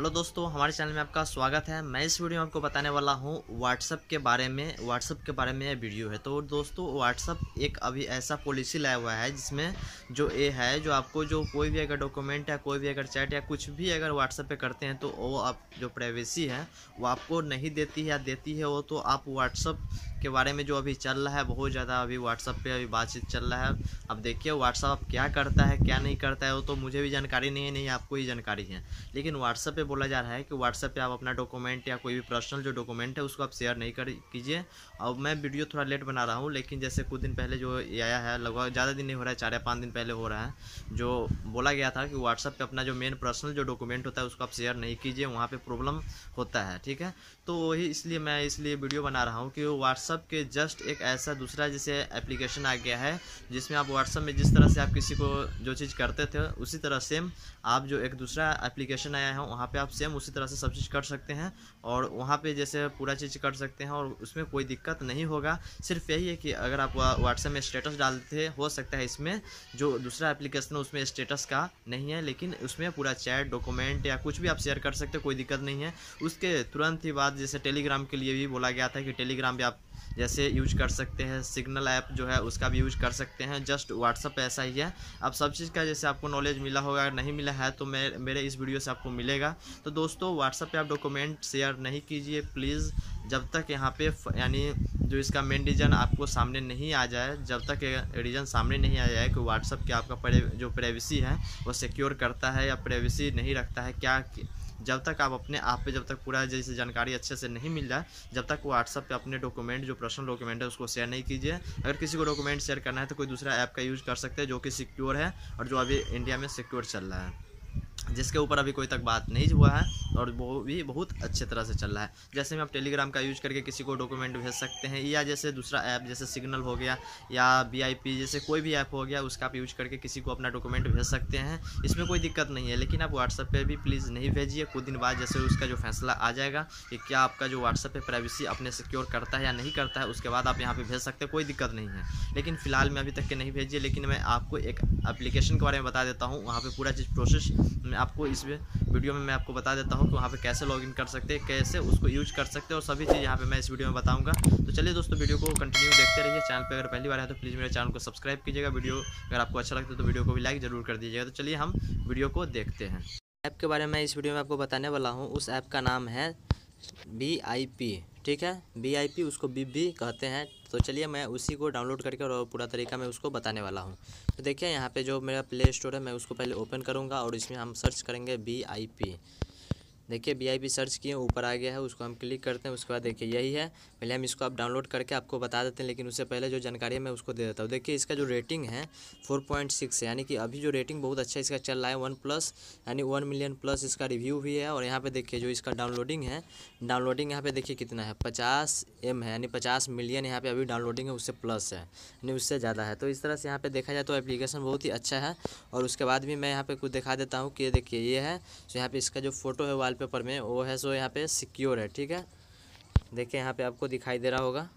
hello दोस्तों हमारे channel में आपका स्वागत है मैं इस वीडियो में आपको बताने वाला हूँ व्हाट्सअप के बारे में व्हाट्सअप के बारे में यह वीडियो है तो दोस्तों व्हाट्सअप एक अभी ऐसा पॉलिसी लाया हुआ है जिसमें जो ए है जो आपको जो कोई भी अगर डॉक्यूमेंट या कोई भी अगर चैट या कुछ भी अगर व्हाट्सअप पर करते हैं तो वो आप जो प्राइवेसी है वो आपको नहीं देती है या देती है वो तो आप व्हाट्सअप के बारे में जो अभी चल रहा है बहुत ज़्यादा अभी व्हाट्सअप पे अभी बातचीत चल रहा है अब देखिए व्हाट्सअप क्या करता है क्या नहीं करता है वो तो मुझे भी जानकारी नहीं है नहीं आपको ही जानकारी है लेकिन व्हाट्सअप पे बोला जा रहा है कि व्हाट्सएप पे आप अपना डॉक्यूमेंट या कोई भी पर्सनल जो डॉक्यूमेंट है उसको आप शेयर नहीं कर कीजिए और मैं वीडियो थोड़ा लेट बना रहा हूँ लेकिन जैसे कुछ दिन पहले जो आया है लगभग ज़्यादा दिन नहीं हो रहा है चार या पाँच दिन पहले हो रहा है जो बोला गया था कि व्हाट्सएप पर अपना जो मेन पर्सनल जो डॉक्यूमेंट होता है उसको आप शेयर नहीं कीजिए वहाँ पर प्रॉब्लम होता है ठीक है तो वही इसलिए मैं इसलिए वीडियो बना रहा हूँ कि व्हाट्सअप के जस्ट एक ऐसा दूसरा जैसे एप्लीकेशन आ गया है जिसमें आप व्हाट्सअप में जिस तरह से आप किसी को जो चीज़ करते थे उसी तरह सेम आप जो एक दूसरा एप्लीकेशन आया है वहाँ पे आप सेम उसी तरह से सब चीज़ कर सकते हैं और वहाँ पे जैसे पूरा चीज़ कर सकते हैं और उसमें कोई दिक्कत नहीं होगा सिर्फ यही है कि अगर आप व्हाट्सएप में स्टेटस डालते हो सकता है इसमें जो दूसरा एप्लीकेशन है उसमें स्टेटस का नहीं है लेकिन उसमें पूरा चैट डॉक्यूमेंट या कुछ भी आप शेयर कर सकते हो कोई दिक्कत नहीं है उसके तुरंत ही बाद जैसे टेलीग्राम के लिए भी बोला गया था कि टेलीग्राम भी आप जैसे यूज कर सकते हैं सिग्नल ऐप जो है उसका भी यूज कर सकते हैं जस्ट व्हाट्सअप ऐसा ही है अब सब चीज़ का जैसे आपको नॉलेज मिला होगा अगर नहीं मिला है तो मैं मेरे इस वीडियो से आपको मिलेगा तो दोस्तों व्हाट्सअप पर आप डॉक्यूमेंट शेयर नहीं कीजिए प्लीज़ जब तक यहाँ पे यानी जो इसका मेन रीज़न आपको सामने नहीं आ जाए जब तक रीज़न सामने नहीं आ जाए कि व्हाट्सअप के आपका जो प्राइवेसी है वो सिक्योर करता है या प्राइवेसी नहीं रखता है क्या जब तक आप अपने आप पे जब तक पूरा जैसे जानकारी अच्छे से नहीं मिल रहा है जब तक व्हाट्सअप पे अपने डॉक्यूमेंट जो पर्सनल डॉक्यूमेंट है उसको शेयर नहीं कीजिए अगर किसी को डॉक्यूमेंट शेयर करना है तो कोई दूसरा ऐप का यूज़ कर सकते हैं जो कि सिक्योर है और जो अभी इंडिया में सिक्योर चल रहा है जिसके ऊपर अभी कोई तक बात नहीं हुआ है और वो भी बहुत अच्छे तरह से चल रहा है जैसे में आप टेलीग्राम का यूज करके किसी को डॉक्यूमेंट भेज सकते हैं या जैसे दूसरा ऐप जैसे सिग्नल हो गया या वी जैसे कोई भी ऐप हो गया उसका आप यूज करके किसी को अपना डॉक्यूमेंट भेज सकते हैं इसमें कोई दिक्कत नहीं है लेकिन आप व्हाट्सएप पर भी प्लीज़ नहीं भेजिए कुछ दिन बाद जैसे उसका जो फैसला आ जाएगा कि क्या आपका जो व्हाट्सएप पर प्राइवेसी अपने सिक्योर करता है या नहीं करता है उसके बाद आप यहाँ पर भेज सकते हैं कोई दिक्कत नहीं है लेकिन फिलहाल मैं अभी तक के नहीं भेजिए लेकिन मैं आपको एक एप्लीकेशन के बारे में बता देता हूँ वहाँ पर पूरा चीज़ प्रोसेस मैं आपको इस वीडियो में मैं आपको बता देता हूँ हो तो वहाँ पे कैसे लॉगिन कर सकते हैं कैसे उसको यूज कर सकते हैं और सभी चीज़ यहाँ पे मैं इस वीडियो में बताऊँगा तो चलिए दोस्तों वीडियो को कंटिन्यू देखते रहिए चैनल पर अगर पहली बार है तो प्लीज़ मेरे चैनल को सब्सक्राइब कीजिएगा वीडियो अगर आपको अच्छा लगता है तो वीडियो को भी लाइक जरूर कर दीजिएगा तो चलिए हम वीडियो को देखते हैं ऐप के बारे में इस वीडियो में आपको बताने वाला हूँ उस ऐप का नाम है बी आई पी ठीक है बी आई पी उसको बी बी कहते हैं तो चलिए मैं उसी को डाउनलोड करके और पूरा तरीका मैं उसको बताने वाला हूँ तो देखिए यहाँ पे जो मेरा प्ले स्टोर है मैं उसको पहले ओपन करूँगा और इसमें हम सर्च करेंगे बी आई पी देखिए वी सर्च किए ऊपर आ गया है उसको हम क्लिक करते हैं उसके बाद देखिए यही है पहले हम इसको आप डाउनलोड करके आपको बता देते हैं लेकिन उससे पहले जो जानकारी है मैं उसको दे देता हूँ देखिए इसका जो रेटिंग है फोर पॉइंट सिक्स है यानी कि अभी जो रेटिंग बहुत अच्छा इसका चल रहा है वन प्लस यानी वन मिलियन प्लस इसका रिव्यू भी है और यहाँ पर देखिए जो इसका डाउनलोडिंग है डाउनलोडिंग यहाँ पर देखिए कितना है पचास एम है यानी पचास मिलियन यहाँ पर अभी डाउनलोडिंग है उससे प्लस है यानी उससे ज़्यादा है तो इस तरह से यहाँ पर देखा जाए तो एप्लीकेशन बहुत ही अच्छा है और उसके बाद भी मैं यहाँ पर कुछ दिखा देता हूँ कि देखिए ये है तो यहाँ पर इसका जो फोटो है वाल पेपर में वो है सो यहाँ पे सिक्योर है ठीक है देखिए यहाँ पे आपको दिखाई दे रहा होगा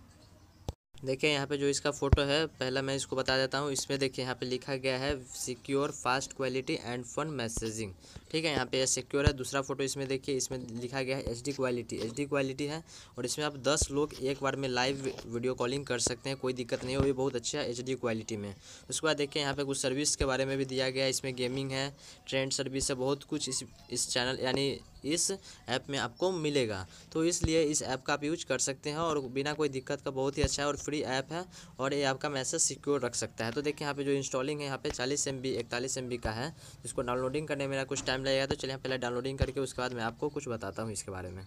देखिए यहाँ पे जो इसका फ़ोटो है पहला मैं इसको बता देता हूँ इसमें देखिए यहाँ पे लिखा गया है secure fast quality and fun messaging ठीक है यहाँ पे यह सिक्योर है दूसरा फोटो इसमें देखिए इसमें लिखा गया है एचडी क्वालिटी एचडी क्वालिटी है और इसमें आप दस लोग एक बार में लाइव वीडियो कॉलिंग कर सकते हैं कोई दिक्कत नहीं हो बहुत अच्छा है एच क्वालिटी में उसके बाद देखिए यहाँ पर कुछ सर्विस के बारे में भी दिया गया है इसमें गेमिंग है ट्रेंड सर्विस है बहुत कुछ इस इस चैनल यानी इस ऐप में आपको मिलेगा तो इसलिए इस ऐप का आप यूज कर सकते हैं और बिना कोई दिक्कत का बहुत ही अच्छा और फ्री ऐप है और ये आपका मैसेज सिक्योर रख सकता है तो देखिए यहाँ पे जो इंस्टॉलिंग है यहाँ पे चालीस एम बी इकतालीस एम बी का है जिसको डाउनलोडिंग करने में मेरा कुछ टाइम लगेगा तो चलिए पहले डाउनलोडिंग करके उसके बाद मैं आपको कुछ बताता हूँ इसके बारे में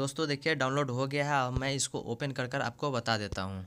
दोस्तों देखिए डाउनलोड हो गया है मैं इसको ओपन कर कर आपको बता देता हूँ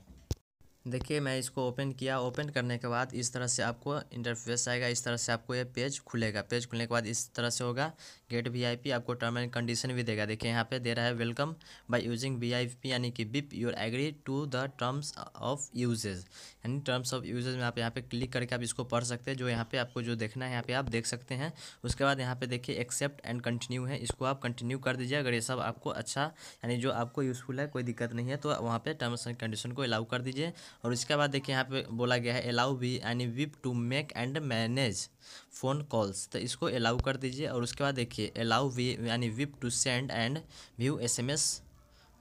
देखिए मैं इसको ओपन किया ओपन करने के बाद इस तरह से आपको इंटरफेस आएगा इस तरह से आपको ये पेज खुलेगा पेज खुलने के बाद इस तरह से होगा गेट वीआईपी आपको टर्म एंड कंडीशन भी देगा देखिए यहाँ पे दे रहा है वेलकम बाय यूजिंग वीआईपी यानी कि BiP your agree to the terms of usage यानी टर्म्स ऑफ यूजेज में आप यहाँ पे क्लिक करके आप इसको पढ़ सकते हैं जो यहाँ पर आपको जो देखना है यहाँ पर आप देख सकते हैं उसके बाद यहाँ पे देखिए एक्सेप्ट एंड कंटिन्यू है इसको आप कंटिन्यू कर दीजिए अगर ये सब आपको अच्छा यानी जो आपको यूज़फुल है कोई दिक्कत नहीं है तो वहाँ पर टर्म्स एंड कंडीशन को अलाउ कर दीजिए और इसके बाद देखिए यहाँ पे बोला गया है अलाउ वी यानी BiP to make and manage phone calls तो इसको अलाउ कर दीजिए और उसके बाद देखिए अलाउ वी यानी BiP to send and view S M S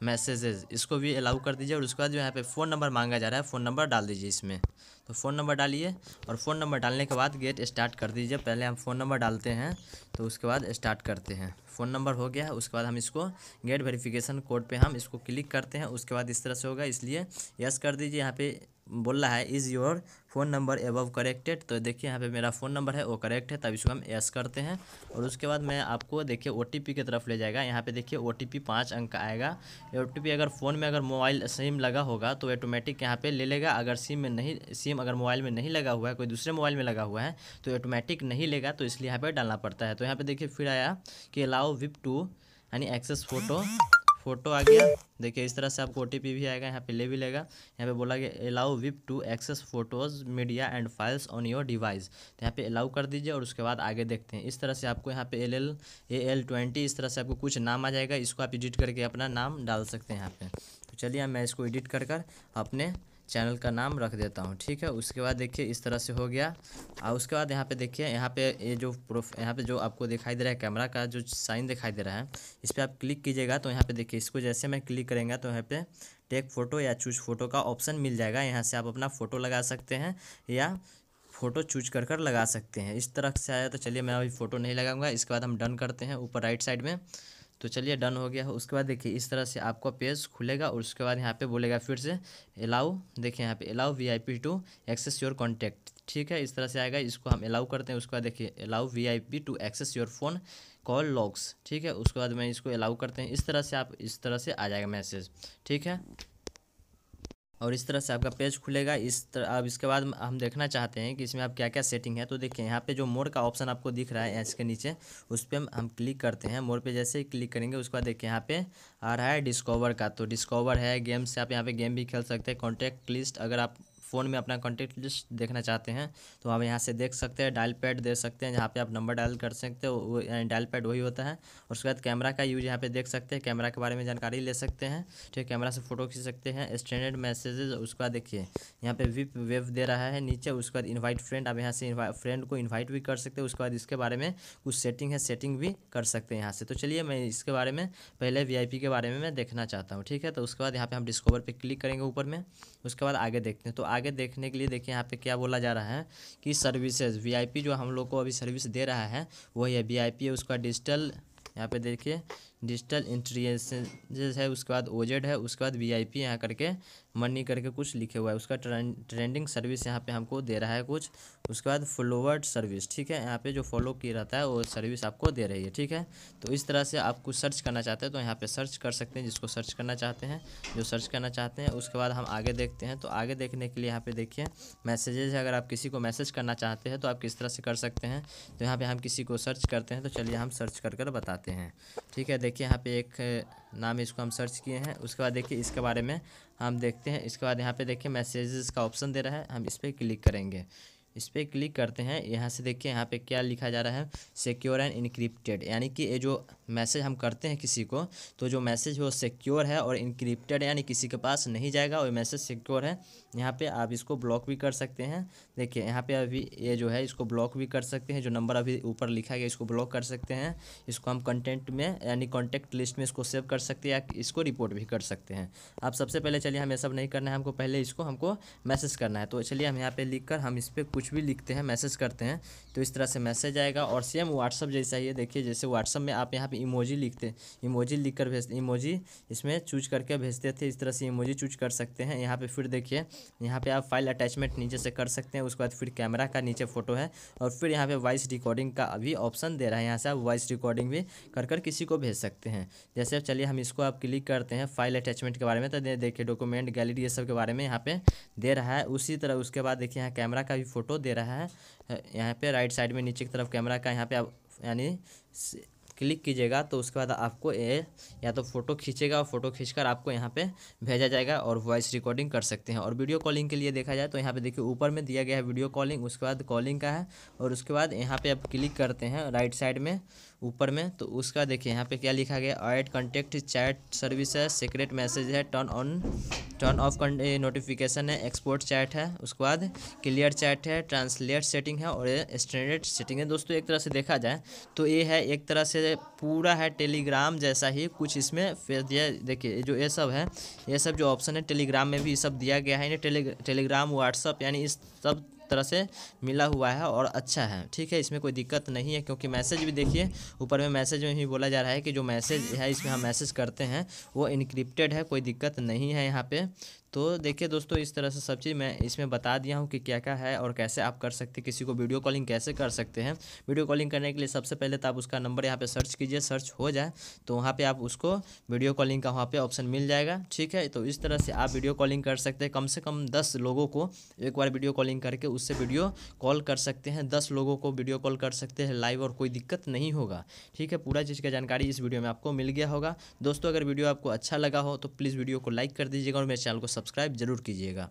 messages इसको भी अलाउ कर दीजिए और उसके बाद जो यहाँ पे फ़ोन नंबर मांगा जा रहा है फ़ोन नंबर डाल दीजिए इसमें तो फ़ोन नंबर डालिए और फ़ोन नंबर डालने के बाद गेट स्टार्ट कर दीजिए पहले हम फ़ोन नंबर डालते हैं तो उसके बाद स्टार्ट करते हैं फ़ोन नंबर हो गया उसके बाद हम इसको गेट वेरिफिकेशन कोड पे हम इसको क्लिक करते हैं उसके बाद इस तरह से होगा इसलिए यस कर दीजिए यहाँ पे बोल रहा है is your phone number above corrected तो देखिए यहाँ पे मेरा फ़ोन नंबर है वो करेक्ट है तब इसको हम यस करते हैं और उसके बाद मैं आपको देखिए ओ टी पी की तरफ ले जाएगा यहाँ पे देखिए ओ टी पी पाँच अंक का आएगा ओ टी पी अगर फ़ोन में अगर मोबाइल सिम लगा होगा तो ऑटोमेटिक यहाँ पे ले लेगा अगर सिम में नहीं सिम सिम अगर मोबाइल में नहीं लगा हुआ है कोई दूसरे मोबाइल में लगा हुआ है तो ऑटोमेटिक नहीं लेगा तो इसलिए यहाँ पर डालना पड़ता है तो यहाँ पर देखिए फिर आया कि अलाउ विप टू यानी एक्सेस फोटो फोटो आ गया देखिए इस तरह से आपको ओ भी आएगा यहाँ पे ले भी लेगा यहाँ पे बोला गया allow BiP to access photos media and files on your device तो यहाँ पे अलाउ कर दीजिए और उसके बाद आगे देखते हैं इस तरह से आपको यहाँ पे L L A L twenty इस तरह से आपको कुछ नाम आ जाएगा इसको आप एडिट करके अपना नाम डाल सकते हैं यहाँ पर तो चलिए मैं इसको एडिट कर कर अपने चैनल का नाम रख देता हूँ ठीक है उसके बाद देखिए इस तरह से हो गया और उसके बाद यहाँ पे देखिए यहाँ पे ये जो प्रोफ यहाँ पे जो आपको दिखाई दे रहा है कैमरा का जो साइन दिखाई दे रहा है इस पर आप क्लिक कीजिएगा तो यहाँ पे देखिए इसको जैसे मैं क्लिक करेंगे तो यहाँ पे टेक फोटो या चूज फोटो का ऑप्शन मिल जाएगा यहाँ से आप अपना फ़ोटो लगा सकते हैं या फ़ोटो चूज कर कर लगा सकते हैं इस तरह से आया तो चलिए मैं अभी फ़ोटो नहीं लगाऊंगा इसके बाद हम डन करते हैं ऊपर राइट साइड में तो चलिए डन हो गया उसके बाद देखिए इस तरह से आपका पेज खुलेगा और उसके बाद यहाँ पे बोलेगा फिर से अलाउ देखिए यहाँ पे allow V I P to access your contact ठीक है इस तरह से आएगा इसको हम अलाउ करते हैं उसके बाद देखिए allow V I P to access your phone call logs ठीक है उसके बाद मैं इसको अलाउ करते हैं इस तरह से आप इस तरह से आ जाएगा मैसेज ठीक है और इस तरह से आपका पेज खुलेगा इस तरह अब इसके बाद हम देखना चाहते हैं कि इसमें आप क्या क्या सेटिंग है तो देखिए यहाँ पे जो मोड़ का ऑप्शन आपको दिख रहा है इसके नीचे उस पर हम, हम क्लिक करते हैं मोड़ पे जैसे ही क्लिक करेंगे उसके बाद देखिए यहाँ पे आ रहा है डिस्कवर का तो डिस्कवर है गेम से आप यहाँ पे गेम भी खेल सकते हैं कॉन्टैक्ट लिस्ट अगर आप फ़ोन में अपना कॉन्टेक्ट लिस्ट देखना चाहते हैं तो आप यहाँ से देख सकते हैं डायल पैड दे सकते हैं जहाँ पे आप नंबर डायल कर सकते हो डायल पैड वही होता है और उसके बाद कैमरा का यूज यहाँ पे देख सकते हैं कैमरा के बारे में जानकारी ले सकते हैं ठीक कैमरा से फ़ोटो खींच सकते हैं स्टैंडर्ड मैसेजेज उसके बाद देखिए यहाँ पे विप वेब दे रहा है नीचे उसके बाद इन्वाइट फ्रेंड आप यहाँ से फ्रेंड को इन्वाइट भी कर सकते हैं उसके बाद इसके बारे में कुछ सेटिंग है सेटिंग भी कर सकते हैं यहाँ से तो चलिए मैं इसके बारे में पहले वी के बारे में मैं देखना चाहता हूँ ठीक है तो उसके बाद यहाँ पर हम डिस्कवर पर क्लिक करेंगे ऊपर में उसके बाद आगे देखते हैं तो आगे आगे देखने के लिए देखिए यहाँ पे क्या बोला जा रहा है कि सर्विसेज वीआईपी जो हम लोग को अभी सर्विस दे रहा है वही है वीआईपी है उसका डिजिटल यहाँ पे देखिए डिजिटल इंट्रीजेंस है उसके बाद ओजेड है उसके बाद वी आई पी यहाँ करके मनी करके कुछ लिखे हुआ है उसका ट्रेंडिंग सर्विस यहाँ पे हमको दे रहा है कुछ उसके बाद फॉलोवर्ड सर्विस ठीक है यहाँ पे जो फॉलो किया रहता है वो सर्विस आपको दे रही है ठीक है तो इस तरह से आप कुछ सर्च करना चाहते हैं तो यहाँ पर सर्च कर सकते हैं जिसको सर्च करना चाहते हैं जो सर्च करना चाहते हैं उसके बाद हम आगे देखते हैं तो आगे देखने के लिए यहाँ पर देखिए मैसेजेज अगर आप किसी को मैसेज करना चाहते हैं तो आप किस तरह से कर सकते हैं तो यहाँ पर हम किसी को सर्च करते हैं तो चलिए हम सर्च कर कर बताते हैं ठीक है देखिए देखिए यहाँ पे एक नाम इसको हम सर्च किए हैं उसके बाद देखिए इसके बारे में हम देखते हैं इसके बाद यहाँ पे देखिए मैसेजेस का ऑप्शन दे रहा है हम इस पर क्लिक करेंगे इस पर क्लिक करते हैं यहाँ से देखिए यहाँ पे क्या लिखा जा रहा है सिक्योर एंड इनक्रिप्टेड यानी कि ये जो मैसेज हम करते हैं किसी को तो जो मैसेज है वो सिक्योर है और इनक्रिप्टेड यानी किसी के पास नहीं जाएगा वो मैसेज सिक्योर है यहाँ पे आप इसको ब्लॉक भी कर सकते हैं देखिए यहाँ पे अभी ये जो है इसको ब्लॉक भी कर सकते हैं जो नंबर अभी ऊपर लिखा गया इसको ब्लॉक कर सकते हैं इसको हम कंटेंट में यानी कॉन्टेक्ट लिस्ट में इसको सेव कर सकते हैं या इसको रिपोर्ट भी कर सकते हैं आप सबसे पहले चलिए हम ये सब नहीं करना है हमको पहले इसको हमको मैसेज करना है तो चलिए हम यहाँ पर लिख हम इस पर कुछ कुछ भी लिखते हैं मैसेज करते हैं तो इस तरह से मैसेज आएगा और सेम व्हाट्सअप जैसा ही है देखिए जैसे व्हाट्सअप में आप यहाँ पे इमोजी लिखते इमोजी लिख कर भेजते इमोजी इसमें चूज करके भेजते थे इस तरह से इमोजी चूज कर सकते हैं यहाँ पर फिर देखिए यहाँ पर आप फाइल अटैचमेंट नीचे से कर सकते हैं उसके बाद फिर कैमरा का नीचे फोटो है और फिर यहाँ पर वॉइस रिकॉर्डिंग का भी ऑप्शन दे रहा है यहाँ से आप वॉइस रिकॉर्डिंग भी कर कर किसी को भेज सकते हैं जैसे चलिए हम इसको आप क्लिक करते हैं फाइल अटैचमेंट के बारे में तो देखिए डॉक्यूमेंट गैलरी ये सब के बारे में यहाँ पे दे रहा है उसी तरह उसके बाद देखिए यहाँ कैमरा का भी फोटो फोटो दे रहा है यहाँ पे राइट साइड में नीचे की तरफ कैमरा का यहाँ पे आप यानी क्लिक कीजिएगा तो उसके बाद आपको ये या तो फोटो खींचेगा और फोटो खींचकर आपको यहाँ पे भेजा जाएगा और वॉइस रिकॉर्डिंग कर सकते हैं और वीडियो कॉलिंग के लिए देखा जाए तो यहाँ पे देखिए ऊपर में दिया गया है वीडियो कॉलिंग उसके बाद कॉलिंग का है और उसके बाद यहाँ पे आप क्लिक करते हैं राइट साइड में ऊपर में तो उसका देखिए यहाँ पे क्या लिखा गया ऐड कॉन्टेक्ट चैट सर्विस है सीक्रेट मैसेज है turn on turn off notification है एक्सपोर्ट चैट है उसके बाद क्लियर चैट है ट्रांसलेट सेटिंग है और स्टैंडर्ड सेटिंग है दोस्तों एक तरह से देखा जाए तो ये है एक तरह से पूरा है टेलीग्राम जैसा ही कुछ इसमें दिया देखिए जो ये सब है ये सब जो ऑप्शन है टेलीग्राम में भी ये सब दिया गया है टेली टेलीग्राम व्हाट्सअप यानी इस सब तरह से मिला हुआ है और अच्छा है ठीक है इसमें कोई दिक्कत नहीं है क्योंकि मैसेज भी देखिए ऊपर में मैसेज में ही बोला जा रहा है कि जो मैसेज है इसमें हम मैसेज करते हैं वो इनक्रिप्टेड है कोई दिक्कत नहीं है यहाँ पे तो देखिए दोस्तों इस तरह से सब चीज़ मैं इसमें बता दिया हूँ कि क्या क्या है और कैसे आप कर सकते किसी को वीडियो कॉलिंग कैसे कर सकते हैं वीडियो कॉलिंग करने के लिए सबसे पहले तो आप उसका नंबर यहाँ पर सर्च कीजिए सर्च हो जाए तो वहाँ पर आप उसको वीडियो कॉलिंग का वहाँ पर ऑप्शन मिल जाएगा ठीक है तो इस तरह से आप वीडियो कॉलिंग कर सकते हैं कम से कम दस लोगों को एक बार वीडियो कॉलिंग करके उससे वीडियो कॉल कर सकते हैं दस लोगों को वीडियो कॉल कर सकते हैं लाइव और कोई दिक्कत नहीं होगा ठीक है पूरा चीज़ का जानकारी इस वीडियो में आपको मिल गया होगा दोस्तों अगर वीडियो आपको अच्छा लगा हो तो प्लीज़ वीडियो को लाइक कर दीजिएगा और मेरे चैनल को सब सब्सक्राइब जरूर कीजिएगा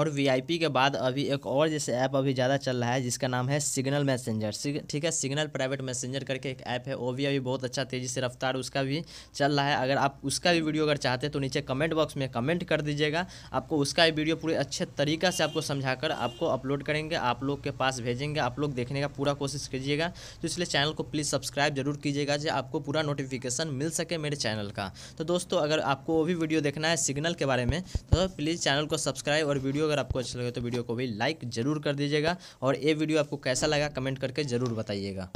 और वीआईपी के बाद अभी एक और जैसे ऐप अभी ज़्यादा चल रहा है जिसका नाम है सिग्नल मैसेंजर ठीक है सिग्नल प्राइवेट मैसेंजर करके एक ऐप है वो भी अभी बहुत अच्छा तेज़ी से रफ्तार उसका भी चल रहा है अगर आप उसका भी वीडियो अगर चाहते हैं तो नीचे कमेंट बॉक्स में कमेंट कर दीजिएगा आपको उसका भी वीडियो पूरे अच्छे तरीका से आपको समझा कर आपको अपलोड करेंगे आप लोग के पास भेजेंगे आप लोग देखने का पूरा कोशिश कीजिएगा तो इसलिए चैनल को प्लीज़ सब्सक्राइब जरूर कीजिएगा जो आपको पूरा नोटिफिकेशन मिल सके मेरे चैनल का तो दोस्तों अगर आपको वो भी वीडियो देखना है सिग्नल के बारे में तो प्लीज़ चैनल को सब्सक्राइब और वीडियो वीडियो अगर आपको अच्छा लगे तो वीडियो को भी लाइक ज़रूर कर दीजिएगा और ये वीडियो आपको कैसा लगा कमेंट करके ज़रूर बताइएगा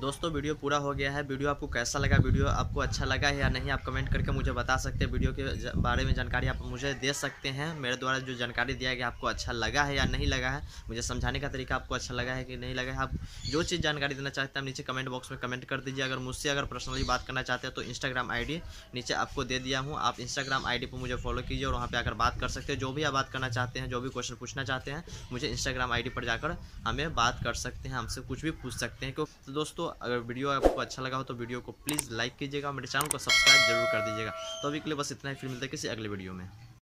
दोस्तों वीडियो पूरा हो गया है वीडियो आपको कैसा लगा वीडियो आपको अच्छा लगा है या नहीं आप कमेंट करके मुझे बता सकते हैं वीडियो के बारे में जानकारी आप मुझे दे सकते हैं मेरे द्वारा जो जानकारी दिया गया आपको अच्छा लगा है या नहीं लगा है मुझे समझाने का तरीका आपको अच्छा लगा है कि नहीं लगा है आप जो चीज़ जानकारी देना चाहते हैं नीचे कमेंट बॉक्स में कमेंट कर दीजिए अगर मुझसे अगर पर्सनली बात करना चाहते हैं तो इंस्टाग्राम आई नीचे आपको दे दिया हूँ आप इंस्टाग्राम आई पर मुझे फॉलो कीजिए और वहाँ पर आकर बात कर सकते हैं जो भी आप बात करना चाहते हैं जो भी क्वेश्चन पूछना चाहते हैं मुझे इंस्टाग्राम आई पर जाकर हमें बात कर सकते हैं हमसे कुछ भी पूछ सकते हैं क्योंकि तो दोस्तों अगर वीडियो आपको अच्छा लगा हो तो वीडियो को प्लीज़ लाइक कीजिएगा मेरे चैनल को सब्सक्राइब जरूर कर दीजिएगा तो अभी के लिए बस इतना ही फिर मिलते है किसी अगले वीडियो में